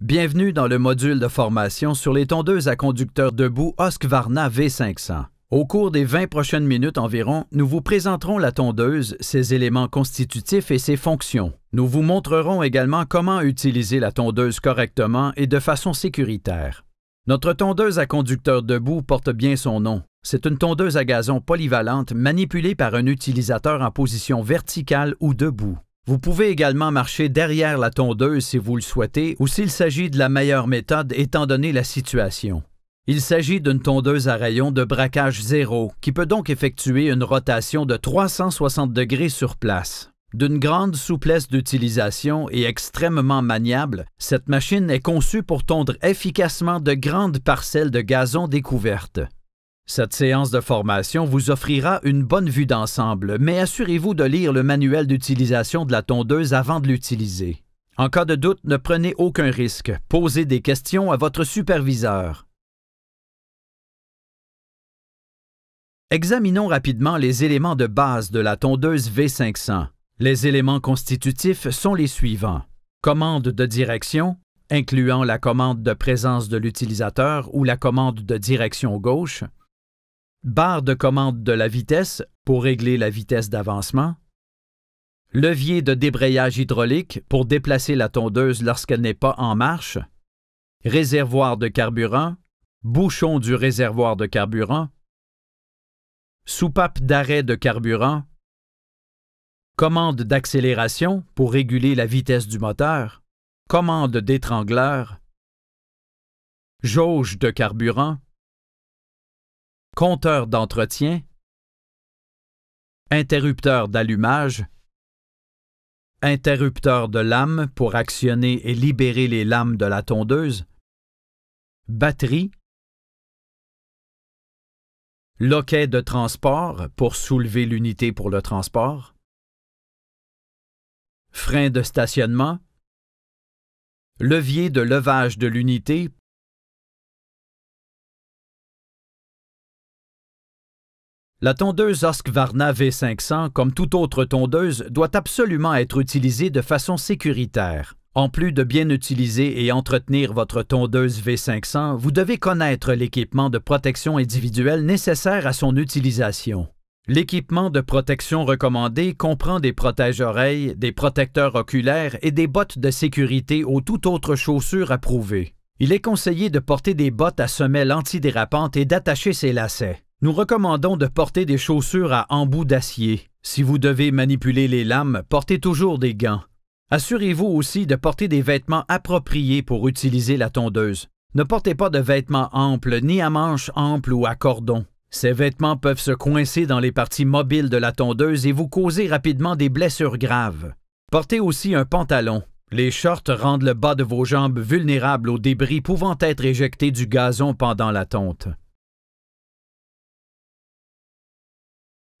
Bienvenue dans le module de formation sur les tondeuses à conducteur debout Varna V500. Au cours des 20 prochaines minutes environ, nous vous présenterons la tondeuse, ses éléments constitutifs et ses fonctions. Nous vous montrerons également comment utiliser la tondeuse correctement et de façon sécuritaire. Notre tondeuse à conducteur debout porte bien son nom. C'est une tondeuse à gazon polyvalente manipulée par un utilisateur en position verticale ou debout. Vous pouvez également marcher derrière la tondeuse si vous le souhaitez ou s'il s'agit de la meilleure méthode étant donné la situation. Il s'agit d'une tondeuse à rayon de braquage zéro qui peut donc effectuer une rotation de 360 degrés sur place. D'une grande souplesse d'utilisation et extrêmement maniable, cette machine est conçue pour tondre efficacement de grandes parcelles de gazon découvertes. Cette séance de formation vous offrira une bonne vue d'ensemble, mais assurez-vous de lire le manuel d'utilisation de la tondeuse avant de l'utiliser. En cas de doute, ne prenez aucun risque. Posez des questions à votre superviseur. Examinons rapidement les éléments de base de la tondeuse V500. Les éléments constitutifs sont les suivants. Commande de direction, incluant la commande de présence de l'utilisateur ou la commande de direction gauche, barre de commande de la vitesse pour régler la vitesse d'avancement, levier de débrayage hydraulique pour déplacer la tondeuse lorsqu'elle n'est pas en marche, réservoir de carburant, bouchon du réservoir de carburant, soupape d'arrêt de carburant, commande d'accélération pour réguler la vitesse du moteur, commande d'étrangleur, jauge de carburant, compteur d'entretien, interrupteur d'allumage, interrupteur de lame pour actionner et libérer les lames de la tondeuse, batterie, loquet de transport pour soulever l'unité pour le transport, frein de stationnement, levier de levage de l'unité La tondeuse Husqvarna V500, comme toute autre tondeuse, doit absolument être utilisée de façon sécuritaire. En plus de bien utiliser et entretenir votre tondeuse V500, vous devez connaître l'équipement de protection individuelle nécessaire à son utilisation. L'équipement de protection recommandé comprend des protèges oreilles des protecteurs oculaires et des bottes de sécurité ou toute autre chaussure approuvée. Il est conseillé de porter des bottes à semelles antidérapantes et d'attacher ses lacets. Nous recommandons de porter des chaussures à embout d'acier. Si vous devez manipuler les lames, portez toujours des gants. Assurez-vous aussi de porter des vêtements appropriés pour utiliser la tondeuse. Ne portez pas de vêtements amples ni à manches amples ou à cordon. Ces vêtements peuvent se coincer dans les parties mobiles de la tondeuse et vous causer rapidement des blessures graves. Portez aussi un pantalon. Les shorts rendent le bas de vos jambes vulnérables aux débris pouvant être éjectés du gazon pendant la tonte.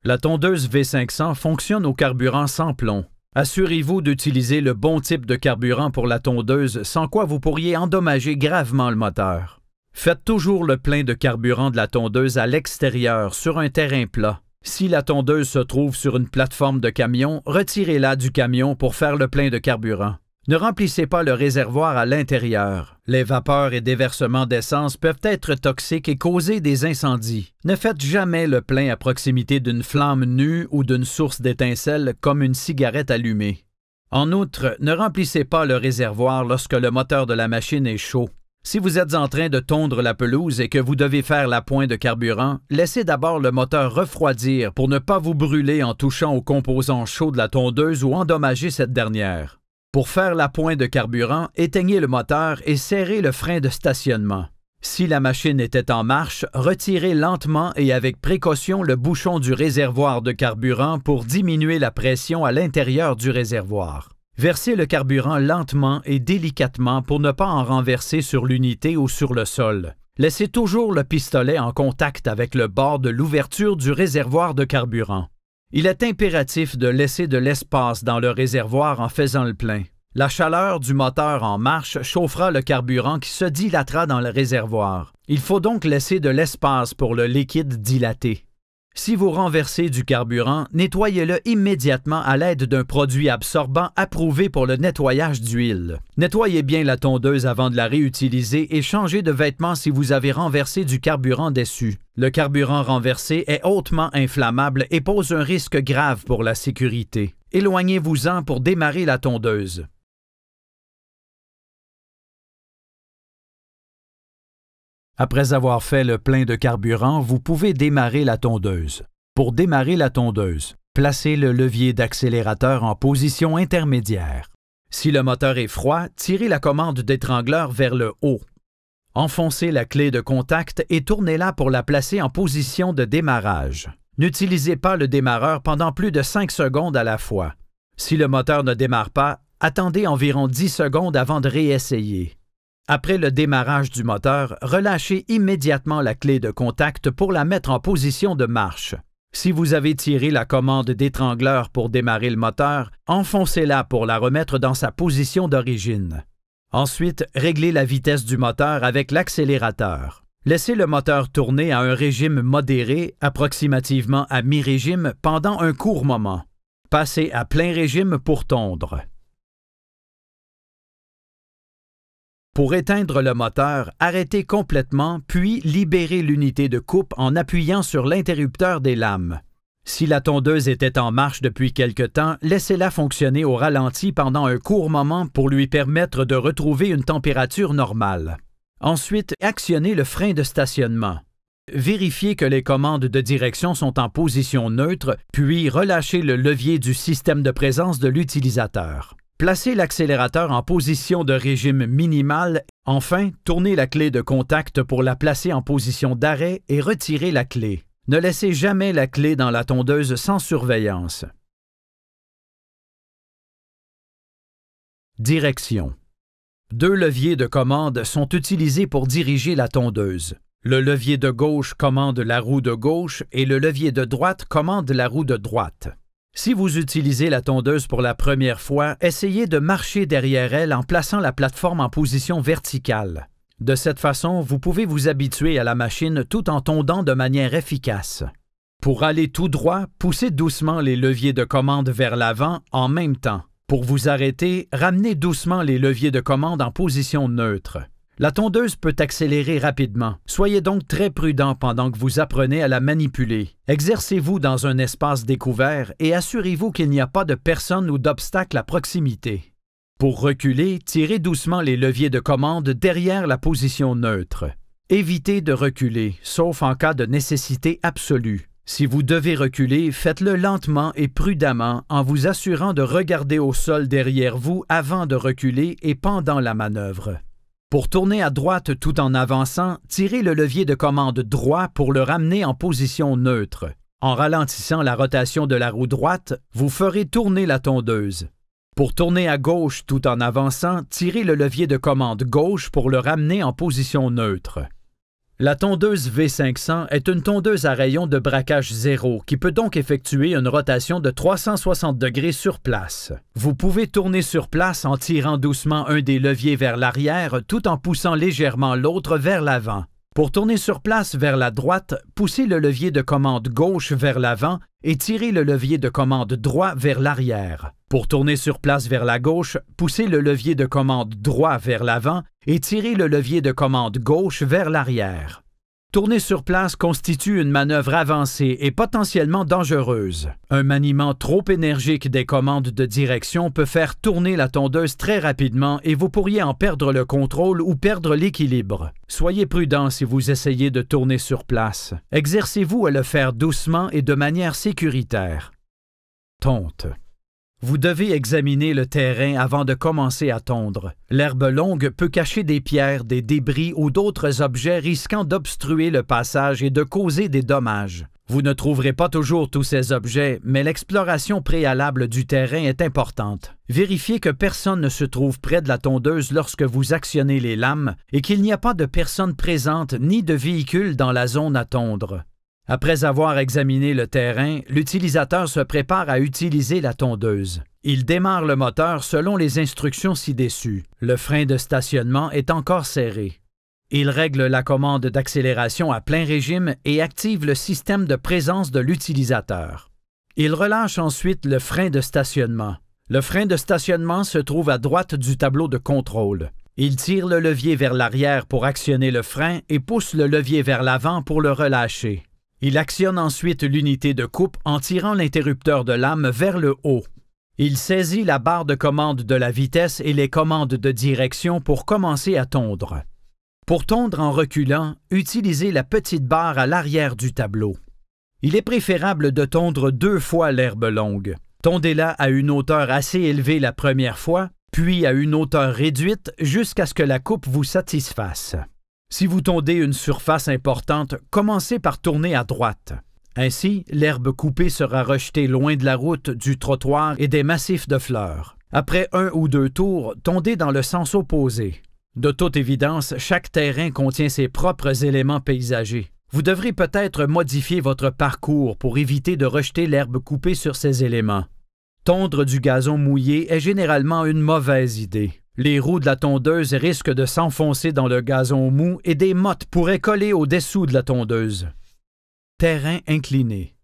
La tondeuse V500 fonctionne au carburant sans plomb. Assurez-vous d'utiliser le bon type de carburant pour la tondeuse, sans quoi vous pourriez endommager gravement le moteur. Faites toujours le plein de carburant de la tondeuse à l'extérieur, sur un terrain plat. Si la tondeuse se trouve sur une plateforme de camion, retirez-la du camion pour faire le plein de carburant. Ne remplissez pas le réservoir à l'intérieur. Les vapeurs et déversements d'essence peuvent être toxiques et causer des incendies. Ne faites jamais le plein à proximité d'une flamme nue ou d'une source d'étincelles comme une cigarette allumée. En outre, ne remplissez pas le réservoir lorsque le moteur de la machine est chaud. Si vous êtes en train de tondre la pelouse et que vous devez faire la pointe de carburant, laissez d'abord le moteur refroidir pour ne pas vous brûler en touchant aux composants chauds de la tondeuse ou endommager cette dernière. Pour faire la pointe de carburant, éteignez le moteur et serrez le frein de stationnement. Si la machine était en marche, retirez lentement et avec précaution le bouchon du réservoir de carburant pour diminuer la pression à l'intérieur du réservoir. Versez le carburant lentement et délicatement pour ne pas en renverser sur l'unité ou sur le sol. Laissez toujours le pistolet en contact avec le bord de l'ouverture du réservoir de carburant. Il est impératif de laisser de l'espace dans le réservoir en faisant le plein. La chaleur du moteur en marche chauffera le carburant qui se dilatera dans le réservoir. Il faut donc laisser de l'espace pour le liquide dilaté. Si vous renversez du carburant, nettoyez-le immédiatement à l'aide d'un produit absorbant approuvé pour le nettoyage d'huile. Nettoyez bien la tondeuse avant de la réutiliser et changez de vêtements si vous avez renversé du carburant dessus. Le carburant renversé est hautement inflammable et pose un risque grave pour la sécurité. Éloignez-vous-en pour démarrer la tondeuse. Après avoir fait le plein de carburant, vous pouvez démarrer la tondeuse. Pour démarrer la tondeuse, placez le levier d'accélérateur en position intermédiaire. Si le moteur est froid, tirez la commande d'étrangleur vers le haut. Enfoncez la clé de contact et tournez-la pour la placer en position de démarrage. N'utilisez pas le démarreur pendant plus de 5 secondes à la fois. Si le moteur ne démarre pas, attendez environ 10 secondes avant de réessayer. Après le démarrage du moteur, relâchez immédiatement la clé de contact pour la mettre en position de marche. Si vous avez tiré la commande d'étrangleur pour démarrer le moteur, enfoncez-la pour la remettre dans sa position d'origine. Ensuite, réglez la vitesse du moteur avec l'accélérateur. Laissez le moteur tourner à un régime modéré, approximativement à mi-régime, pendant un court moment. Passez à plein régime pour tondre. Pour éteindre le moteur, arrêtez complètement, puis libérez l'unité de coupe en appuyant sur l'interrupteur des lames. Si la tondeuse était en marche depuis quelque temps, laissez-la fonctionner au ralenti pendant un court moment pour lui permettre de retrouver une température normale. Ensuite, actionnez le frein de stationnement. Vérifiez que les commandes de direction sont en position neutre, puis relâchez le levier du système de présence de l'utilisateur. Placez l'accélérateur en position de régime minimal. Enfin, tournez la clé de contact pour la placer en position d'arrêt et retirez la clé. Ne laissez jamais la clé dans la tondeuse sans surveillance. Direction. Deux leviers de commande sont utilisés pour diriger la tondeuse. Le levier de gauche commande la roue de gauche et le levier de droite commande la roue de droite. Si vous utilisez la tondeuse pour la première fois, essayez de marcher derrière elle en plaçant la plateforme en position verticale. De cette façon, vous pouvez vous habituer à la machine tout en tondant de manière efficace. Pour aller tout droit, poussez doucement les leviers de commande vers l'avant en même temps. Pour vous arrêter, ramenez doucement les leviers de commande en position neutre. La tondeuse peut accélérer rapidement. Soyez donc très prudent pendant que vous apprenez à la manipuler. Exercez-vous dans un espace découvert et assurez-vous qu'il n'y a pas de personne ou d'obstacle à proximité. Pour reculer, tirez doucement les leviers de commande derrière la position neutre. Évitez de reculer, sauf en cas de nécessité absolue. Si vous devez reculer, faites-le lentement et prudemment en vous assurant de regarder au sol derrière vous avant de reculer et pendant la manœuvre. Pour tourner à droite tout en avançant, tirez le levier de commande droit pour le ramener en position neutre. En ralentissant la rotation de la roue droite, vous ferez tourner la tondeuse. Pour tourner à gauche tout en avançant, tirez le levier de commande gauche pour le ramener en position neutre. La tondeuse V500 est une tondeuse à rayon de braquage zéro qui peut donc effectuer une rotation de 360 degrés sur place. Vous pouvez tourner sur place en tirant doucement un des leviers vers l'arrière tout en poussant légèrement l'autre vers l'avant. Pour tourner sur place vers la droite, poussez le levier de commande gauche vers l'avant et tirez le levier de commande droit vers l'arrière. Pour tourner sur place vers la gauche, poussez le levier de commande droit vers l'avant et tirez le levier de commande gauche vers l'arrière. Tourner sur place constitue une manœuvre avancée et potentiellement dangereuse. Un maniement trop énergique des commandes de direction peut faire tourner la tondeuse très rapidement et vous pourriez en perdre le contrôle ou perdre l'équilibre. Soyez prudent si vous essayez de tourner sur place. Exercez-vous à le faire doucement et de manière sécuritaire. Tonte. Vous devez examiner le terrain avant de commencer à tondre. L'herbe longue peut cacher des pierres, des débris ou d'autres objets risquant d'obstruer le passage et de causer des dommages. Vous ne trouverez pas toujours tous ces objets, mais l'exploration préalable du terrain est importante. Vérifiez que personne ne se trouve près de la tondeuse lorsque vous actionnez les lames et qu'il n'y a pas de personne présente ni de véhicule dans la zone à tondre. Après avoir examiné le terrain, l'utilisateur se prépare à utiliser la tondeuse. Il démarre le moteur selon les instructions ci-dessus. Le frein de stationnement est encore serré. Il règle la commande d'accélération à plein régime et active le système de présence de l'utilisateur. Il relâche ensuite le frein de stationnement. Le frein de stationnement se trouve à droite du tableau de contrôle. Il tire le levier vers l'arrière pour actionner le frein et pousse le levier vers l'avant pour le relâcher. Il actionne ensuite l'unité de coupe en tirant l'interrupteur de lame vers le haut. Il saisit la barre de commande de la vitesse et les commandes de direction pour commencer à tondre. Pour tondre en reculant, utilisez la petite barre à l'arrière du tableau. Il est préférable de tondre deux fois l'herbe longue. Tondez-la à une hauteur assez élevée la première fois, puis à une hauteur réduite jusqu'à ce que la coupe vous satisfasse. Si vous tondez une surface importante, commencez par tourner à droite. Ainsi, l'herbe coupée sera rejetée loin de la route, du trottoir et des massifs de fleurs. Après un ou deux tours, tondez dans le sens opposé. De toute évidence, chaque terrain contient ses propres éléments paysagers. Vous devrez peut-être modifier votre parcours pour éviter de rejeter l'herbe coupée sur ces éléments. Tondre du gazon mouillé est généralement une mauvaise idée. Les roues de la tondeuse risquent de s'enfoncer dans le gazon mou et des mottes pourraient coller au-dessous de la tondeuse. Terrain incliné.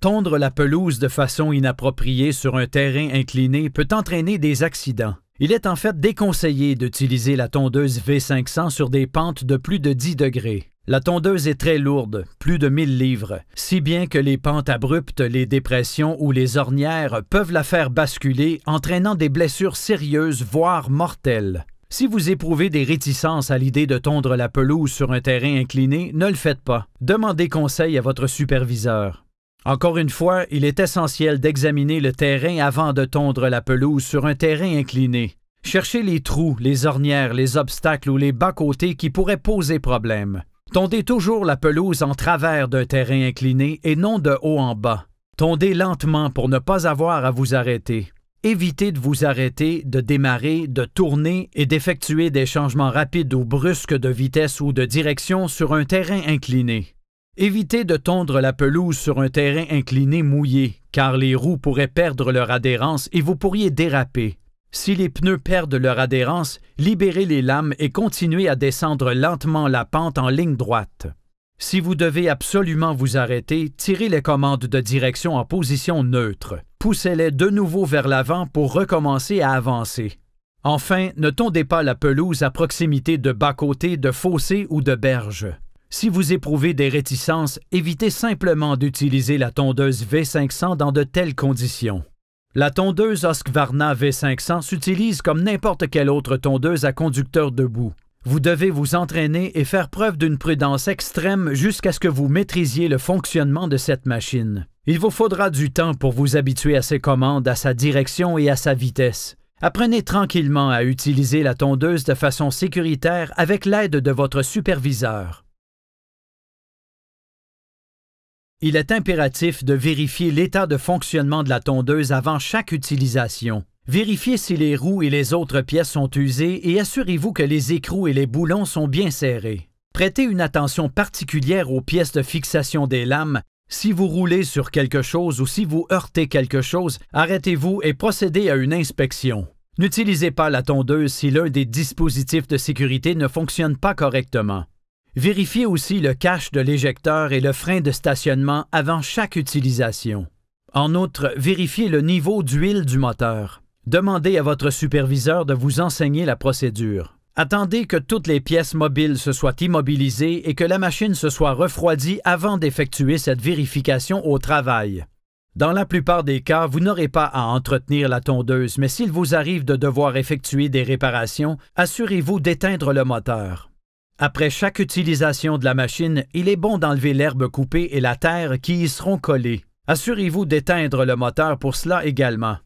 Tondre la pelouse de façon inappropriée sur un terrain incliné peut entraîner des accidents. Il est en fait déconseillé d'utiliser la tondeuse V500 sur des pentes de plus de 10 degrés. La tondeuse est très lourde, plus de 1000 livres, si bien que les pentes abruptes, les dépressions ou les ornières peuvent la faire basculer, entraînant des blessures sérieuses, voire mortelles. Si vous éprouvez des réticences à l'idée de tondre la pelouse sur un terrain incliné, ne le faites pas. Demandez conseil à votre superviseur. Encore une fois, il est essentiel d'examiner le terrain avant de tondre la pelouse sur un terrain incliné. Cherchez les trous, les ornières, les obstacles ou les bas-côtés qui pourraient poser problème. Tondez toujours la pelouse en travers d'un terrain incliné et non de haut en bas. Tondez lentement pour ne pas avoir à vous arrêter. Évitez de vous arrêter, de démarrer, de tourner et d'effectuer des changements rapides ou brusques de vitesse ou de direction sur un terrain incliné. Évitez de tondre la pelouse sur un terrain incliné mouillé, car les roues pourraient perdre leur adhérence et vous pourriez déraper. Si les pneus perdent leur adhérence, libérez les lames et continuez à descendre lentement la pente en ligne droite. Si vous devez absolument vous arrêter, tirez les commandes de direction en position neutre. Poussez-les de nouveau vers l'avant pour recommencer à avancer. Enfin, ne tondez pas la pelouse à proximité de bas-côtés, de fossés ou de berges. Si vous éprouvez des réticences, évitez simplement d'utiliser la tondeuse V500 dans de telles conditions. La tondeuse Husqvarna V500 s'utilise comme n'importe quelle autre tondeuse à conducteur debout. Vous devez vous entraîner et faire preuve d'une prudence extrême jusqu'à ce que vous maîtrisiez le fonctionnement de cette machine. Il vous faudra du temps pour vous habituer à ses commandes, à sa direction et à sa vitesse. Apprenez tranquillement à utiliser la tondeuse de façon sécuritaire avec l'aide de votre superviseur. Il est impératif de vérifier l'état de fonctionnement de la tondeuse avant chaque utilisation. Vérifiez si les roues et les autres pièces sont usées et assurez-vous que les écrous et les boulons sont bien serrés. Prêtez une attention particulière aux pièces de fixation des lames. Si vous roulez sur quelque chose ou si vous heurtez quelque chose, arrêtez-vous et procédez à une inspection. N'utilisez pas la tondeuse si l'un des dispositifs de sécurité ne fonctionne pas correctement. Vérifiez aussi le cache de l'éjecteur et le frein de stationnement avant chaque utilisation. En outre, vérifiez le niveau d'huile du moteur. Demandez à votre superviseur de vous enseigner la procédure. Attendez que toutes les pièces mobiles se soient immobilisées et que la machine se soit refroidie avant d'effectuer cette vérification au travail. Dans la plupart des cas, vous n'aurez pas à entretenir la tondeuse, mais s'il vous arrive de devoir effectuer des réparations, assurez-vous d'éteindre le moteur. Après chaque utilisation de la machine, il est bon d'enlever l'herbe coupée et la terre qui y seront collées. Assurez-vous d'éteindre le moteur pour cela également.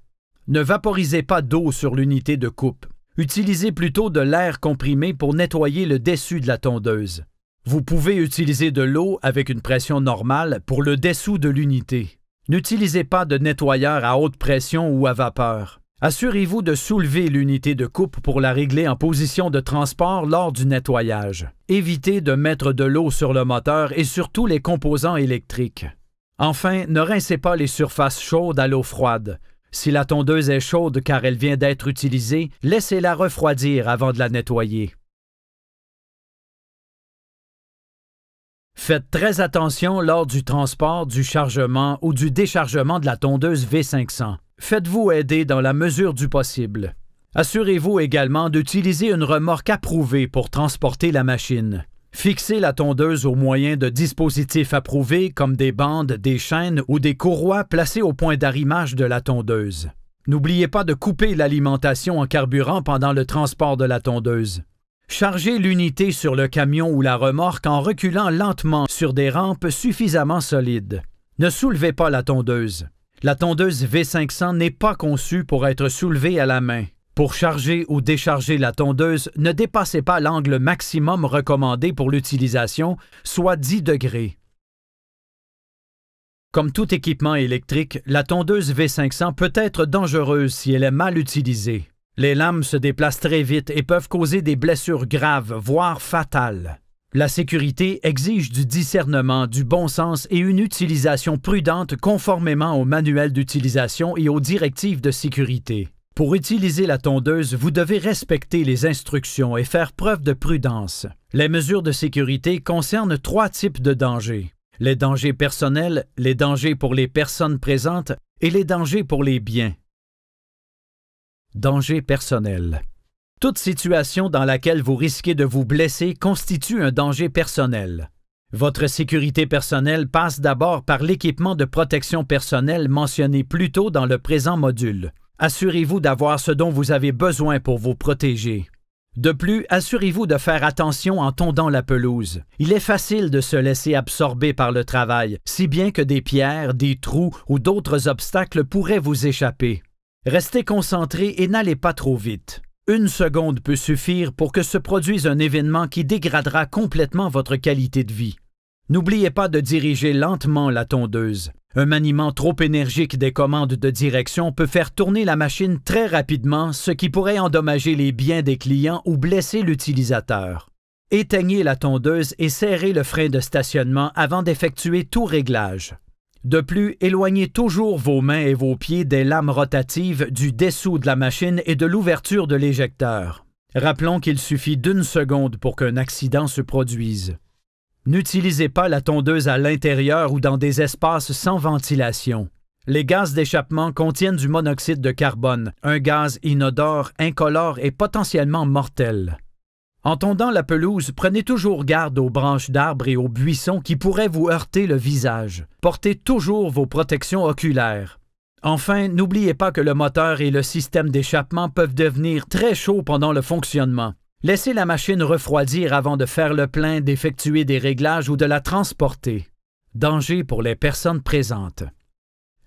Ne vaporisez pas d'eau sur l'unité de coupe. Utilisez plutôt de l'air comprimé pour nettoyer le dessus de la tondeuse. Vous pouvez utiliser de l'eau avec une pression normale pour le dessous de l'unité. N'utilisez pas de nettoyeur à haute pression ou à vapeur. Assurez-vous de soulever l'unité de coupe pour la régler en position de transport lors du nettoyage. Évitez de mettre de l'eau sur le moteur et surtout les composants électriques. Enfin, ne rincez pas les surfaces chaudes à l'eau froide. Si la tondeuse est chaude car elle vient d'être utilisée, laissez-la refroidir avant de la nettoyer. Faites très attention lors du transport, du chargement ou du déchargement de la tondeuse V500. Faites-vous aider dans la mesure du possible. Assurez-vous également d'utiliser une remorque approuvée pour transporter la machine. Fixez la tondeuse au moyen de dispositifs approuvés comme des bandes, des chaînes ou des courroies placées au point d'arrimage de la tondeuse. N'oubliez pas de couper l'alimentation en carburant pendant le transport de la tondeuse. Chargez l'unité sur le camion ou la remorque en reculant lentement sur des rampes suffisamment solides. Ne soulevez pas la tondeuse. La tondeuse V500 n'est pas conçue pour être soulevée à la main. Pour charger ou décharger la tondeuse, ne dépassez pas l'angle maximum recommandé pour l'utilisation, soit 10 degrés. Comme tout équipement électrique, la tondeuse V500 peut être dangereuse si elle est mal utilisée. Les lames se déplacent très vite et peuvent causer des blessures graves, voire fatales. La sécurité exige du discernement, du bon sens et une utilisation prudente conformément au manuel d'utilisation et aux directives de sécurité. Pour utiliser la tondeuse, vous devez respecter les instructions et faire preuve de prudence. Les mesures de sécurité concernent trois types de dangers. Les dangers personnels, les dangers pour les personnes présentes et les dangers pour les biens. Dangers personnels. Toute situation dans laquelle vous risquez de vous blesser constitue un danger personnel. Votre sécurité personnelle passe d'abord par l'équipement de protection personnelle mentionné plus tôt dans le présent module. Assurez-vous d'avoir ce dont vous avez besoin pour vous protéger. De plus, assurez-vous de faire attention en tondant la pelouse. Il est facile de se laisser absorber par le travail, si bien que des pierres, des trous ou d'autres obstacles pourraient vous échapper. Restez concentré et n'allez pas trop vite. Une seconde peut suffire pour que se produise un événement qui dégradera complètement votre qualité de vie. N'oubliez pas de diriger lentement la tondeuse. Un maniement trop énergique des commandes de direction peut faire tourner la machine très rapidement, ce qui pourrait endommager les biens des clients ou blesser l'utilisateur. Éteignez la tondeuse et serrez le frein de stationnement avant d'effectuer tout réglage. De plus, éloignez toujours vos mains et vos pieds des lames rotatives du dessous de la machine et de l'ouverture de l'éjecteur. Rappelons qu'il suffit d'une seconde pour qu'un accident se produise. N'utilisez pas la tondeuse à l'intérieur ou dans des espaces sans ventilation. Les gaz d'échappement contiennent du monoxyde de carbone, un gaz inodore, incolore et potentiellement mortel. En tondant la pelouse, prenez toujours garde aux branches d'arbres et aux buissons qui pourraient vous heurter le visage. Portez toujours vos protections oculaires. Enfin, n'oubliez pas que le moteur et le système d'échappement peuvent devenir très chauds pendant le fonctionnement. Laissez la machine refroidir avant de faire le plein, d'effectuer des réglages ou de la transporter. Danger pour les personnes présentes.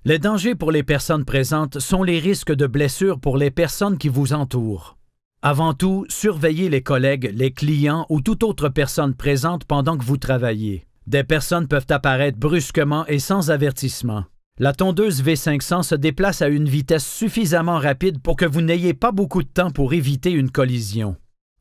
Les dangers pour les personnes présentes sont les risques de blessures pour les personnes qui vous entourent. Avant tout, surveillez les collègues, les clients ou toute autre personne présente pendant que vous travaillez. Des personnes peuvent apparaître brusquement et sans avertissement. La tondeuse V500 se déplace à une vitesse suffisamment rapide pour que vous n'ayez pas beaucoup de temps pour éviter une collision.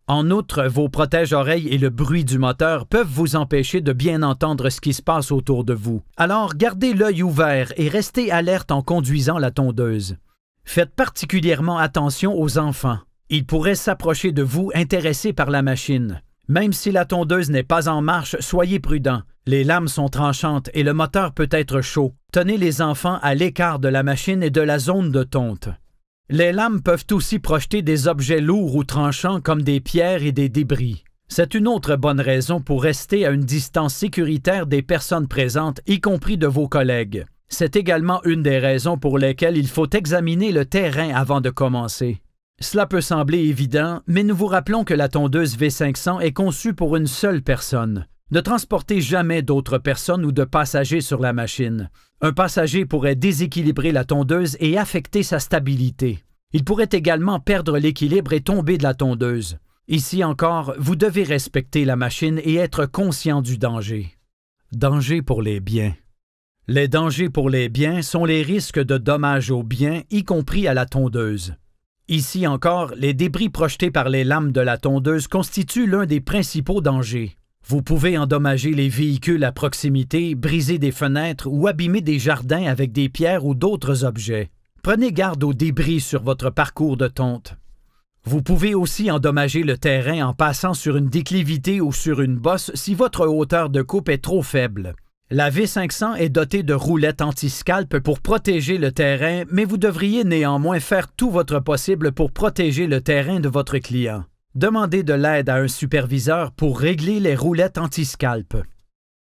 En outre, vos protèges oreilles et le bruit du moteur peuvent vous empêcher de bien entendre ce qui se passe autour de vous. Alors gardez l'œil ouvert et restez alerte en conduisant la tondeuse. Faites particulièrement attention aux enfants. Il pourrait s'approcher de vous intéressé par la machine. Même si la tondeuse n'est pas en marche, soyez prudent. Les lames sont tranchantes et le moteur peut être chaud. Tenez les enfants à l'écart de la machine et de la zone de tonte. Les lames peuvent aussi projeter des objets lourds ou tranchants comme des pierres et des débris. C'est une autre bonne raison pour rester à une distance sécuritaire des personnes présentes, y compris de vos collègues. C'est également une des raisons pour lesquelles il faut examiner le terrain avant de commencer. Cela peut sembler évident, mais nous vous rappelons que la tondeuse V500 est conçue pour une seule personne. Ne transportez jamais d'autres personnes ou de passagers sur la machine. Un passager pourrait déséquilibrer la tondeuse et affecter sa stabilité. Il pourrait également perdre l'équilibre et tomber de la tondeuse. Ici encore, vous devez respecter la machine et être conscient du danger. Danger pour les biens. Les dangers pour les biens sont les risques de dommages aux biens, y compris à la tondeuse. Ici encore, les débris projetés par les lames de la tondeuse constituent l'un des principaux dangers. Vous pouvez endommager les véhicules à proximité, briser des fenêtres ou abîmer des jardins avec des pierres ou d'autres objets. Prenez garde aux débris sur votre parcours de tonte. Vous pouvez aussi endommager le terrain en passant sur une déclivité ou sur une bosse si votre hauteur de coupe est trop faible. La V500 est dotée de roulettes anti pour protéger le terrain, mais vous devriez néanmoins faire tout votre possible pour protéger le terrain de votre client. Demandez de l'aide à un superviseur pour régler les roulettes anti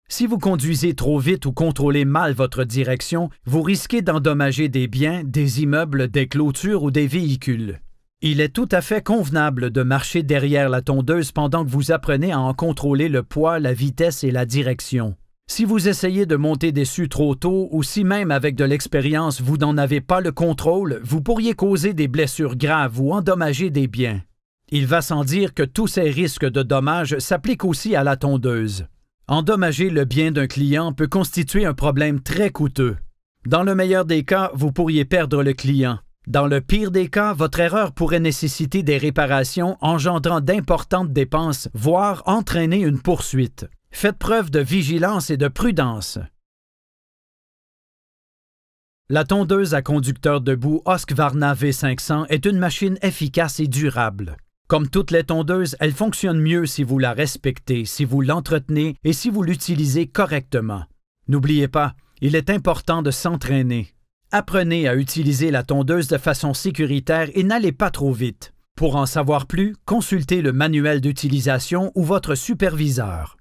Si vous conduisez trop vite ou contrôlez mal votre direction, vous risquez d'endommager des biens, des immeubles, des clôtures ou des véhicules. Il est tout à fait convenable de marcher derrière la tondeuse pendant que vous apprenez à en contrôler le poids, la vitesse et la direction. Si vous essayez de monter dessus trop tôt ou si même avec de l'expérience vous n'en avez pas le contrôle, vous pourriez causer des blessures graves ou endommager des biens. Il va sans dire que tous ces risques de dommages s'appliquent aussi à la tondeuse. Endommager le bien d'un client peut constituer un problème très coûteux. Dans le meilleur des cas, vous pourriez perdre le client. Dans le pire des cas, votre erreur pourrait nécessiter des réparations engendrant d'importantes dépenses, voire entraîner une poursuite. Faites preuve de vigilance et de prudence. La tondeuse à conducteur debout Varna V500 est une machine efficace et durable. Comme toutes les tondeuses, elle fonctionne mieux si vous la respectez, si vous l'entretenez et si vous l'utilisez correctement. N'oubliez pas, il est important de s'entraîner. Apprenez à utiliser la tondeuse de façon sécuritaire et n'allez pas trop vite. Pour en savoir plus, consultez le manuel d'utilisation ou votre superviseur.